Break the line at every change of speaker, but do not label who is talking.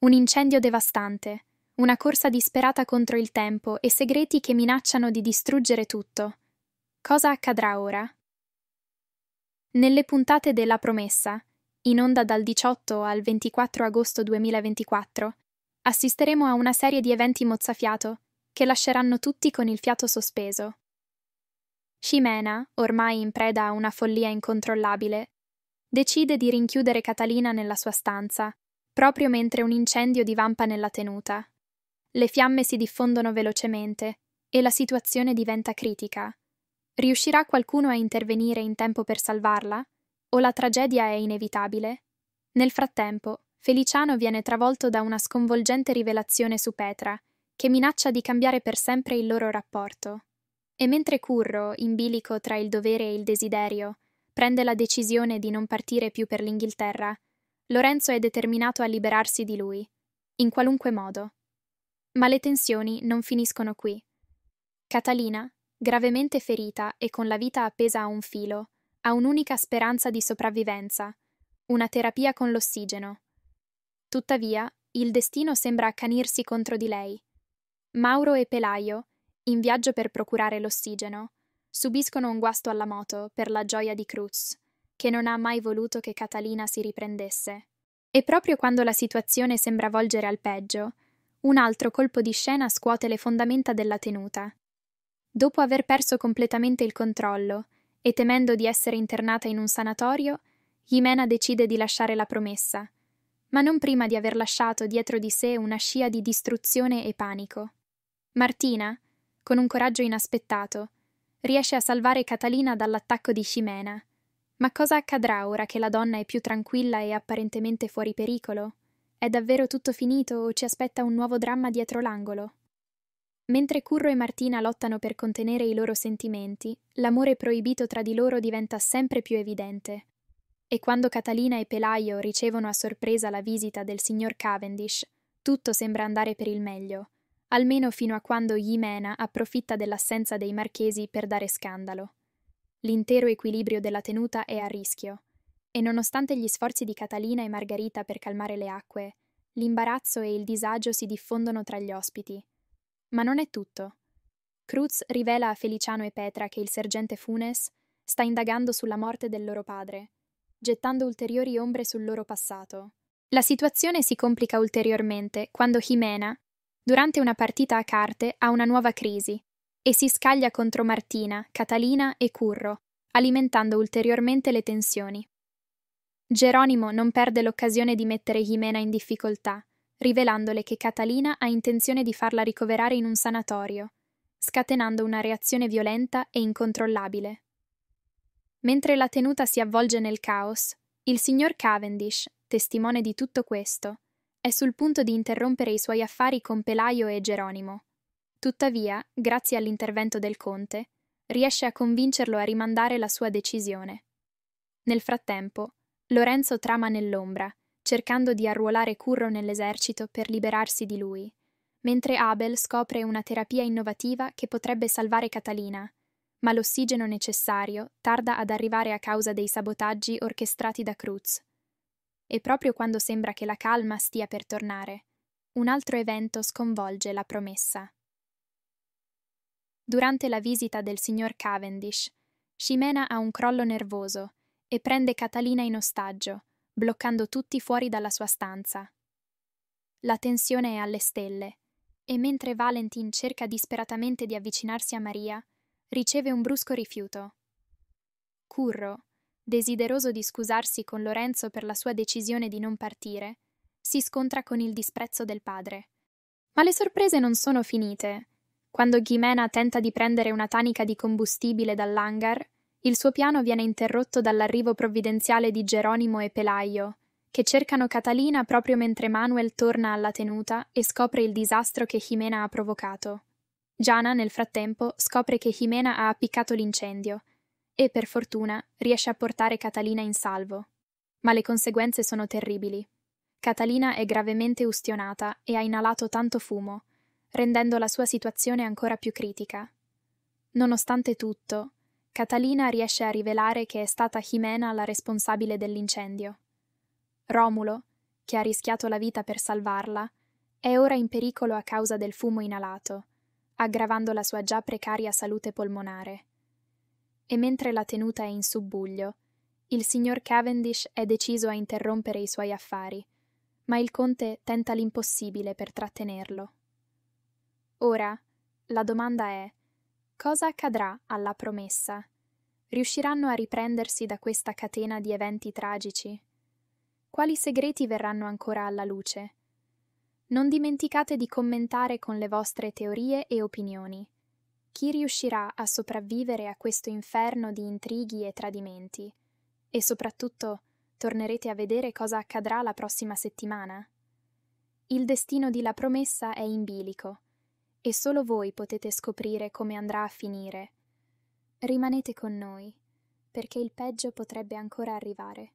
Un incendio devastante, una corsa disperata contro il tempo e segreti che minacciano di distruggere tutto. Cosa accadrà ora? Nelle puntate della promessa, in onda dal 18 al 24 agosto 2024, assisteremo a una serie di eventi mozzafiato che lasceranno tutti con il fiato sospeso. Scimena, ormai in preda a una follia incontrollabile, decide di rinchiudere Catalina nella sua stanza proprio mentre un incendio divampa nella tenuta. Le fiamme si diffondono velocemente e la situazione diventa critica. Riuscirà qualcuno a intervenire in tempo per salvarla? O la tragedia è inevitabile? Nel frattempo, Feliciano viene travolto da una sconvolgente rivelazione su Petra, che minaccia di cambiare per sempre il loro rapporto. E mentre Curro, in bilico tra il dovere e il desiderio, prende la decisione di non partire più per l'Inghilterra, Lorenzo è determinato a liberarsi di lui, in qualunque modo. Ma le tensioni non finiscono qui. Catalina, gravemente ferita e con la vita appesa a un filo, ha un'unica speranza di sopravvivenza, una terapia con l'ossigeno. Tuttavia, il destino sembra accanirsi contro di lei. Mauro e Pelaio, in viaggio per procurare l'ossigeno, subiscono un guasto alla moto per la gioia di Cruz, che non ha mai voluto che Catalina si riprendesse. E proprio quando la situazione sembra volgere al peggio, un altro colpo di scena scuote le fondamenta della tenuta. Dopo aver perso completamente il controllo e temendo di essere internata in un sanatorio, Jimena decide di lasciare la promessa, ma non prima di aver lasciato dietro di sé una scia di distruzione e panico. Martina, con un coraggio inaspettato, riesce a salvare Catalina dall'attacco di Scimena ma cosa accadrà ora che la donna è più tranquilla e apparentemente fuori pericolo? È davvero tutto finito o ci aspetta un nuovo dramma dietro l'angolo? Mentre Curro e Martina lottano per contenere i loro sentimenti, l'amore proibito tra di loro diventa sempre più evidente. E quando Catalina e Pelaio ricevono a sorpresa la visita del signor Cavendish, tutto sembra andare per il meglio, almeno fino a quando Jimena approfitta dell'assenza dei marchesi per dare scandalo. L'intero equilibrio della tenuta è a rischio, e nonostante gli sforzi di Catalina e Margherita per calmare le acque, l'imbarazzo e il disagio si diffondono tra gli ospiti. Ma non è tutto. Cruz rivela a Feliciano e Petra che il sergente Funes sta indagando sulla morte del loro padre, gettando ulteriori ombre sul loro passato. La situazione si complica ulteriormente quando Jimena, durante una partita a carte, ha una nuova crisi e si scaglia contro Martina, Catalina e Curro, alimentando ulteriormente le tensioni. Geronimo non perde l'occasione di mettere Jimena in difficoltà, rivelandole che Catalina ha intenzione di farla ricoverare in un sanatorio, scatenando una reazione violenta e incontrollabile. Mentre la tenuta si avvolge nel caos, il signor Cavendish, testimone di tutto questo, è sul punto di interrompere i suoi affari con Pelaio e Geronimo, Tuttavia, grazie all'intervento del conte, riesce a convincerlo a rimandare la sua decisione. Nel frattempo, Lorenzo trama nell'ombra, cercando di arruolare Curro nell'esercito per liberarsi di lui, mentre Abel scopre una terapia innovativa che potrebbe salvare Catalina, ma l'ossigeno necessario tarda ad arrivare a causa dei sabotaggi orchestrati da Cruz. E proprio quando sembra che la calma stia per tornare, un altro evento sconvolge la promessa. Durante la visita del signor Cavendish, Ximena ha un crollo nervoso e prende Catalina in ostaggio, bloccando tutti fuori dalla sua stanza. La tensione è alle stelle e mentre Valentin cerca disperatamente di avvicinarsi a Maria, riceve un brusco rifiuto. Curro, desideroso di scusarsi con Lorenzo per la sua decisione di non partire, si scontra con il disprezzo del padre. Ma le sorprese non sono finite. Quando Ghimena tenta di prendere una tanica di combustibile dall'hangar, il suo piano viene interrotto dall'arrivo provvidenziale di Geronimo e Pelaio, che cercano Catalina proprio mentre Manuel torna alla tenuta e scopre il disastro che Jimena ha provocato. Giana, nel frattempo, scopre che Jimena ha appiccato l'incendio e, per fortuna, riesce a portare Catalina in salvo. Ma le conseguenze sono terribili. Catalina è gravemente ustionata e ha inalato tanto fumo rendendo la sua situazione ancora più critica. Nonostante tutto, Catalina riesce a rivelare che è stata Jimena la responsabile dell'incendio. Romulo, che ha rischiato la vita per salvarla, è ora in pericolo a causa del fumo inalato, aggravando la sua già precaria salute polmonare. E mentre la tenuta è in subbuglio, il signor Cavendish è deciso a interrompere i suoi affari, ma il conte tenta l'impossibile per trattenerlo. Ora, la domanda è, cosa accadrà alla promessa? Riusciranno a riprendersi da questa catena di eventi tragici? Quali segreti verranno ancora alla luce? Non dimenticate di commentare con le vostre teorie e opinioni. Chi riuscirà a sopravvivere a questo inferno di intrighi e tradimenti? E soprattutto, tornerete a vedere cosa accadrà la prossima settimana? Il destino di La Promessa è in bilico e solo voi potete scoprire come andrà a finire. Rimanete con noi, perché il peggio potrebbe ancora arrivare.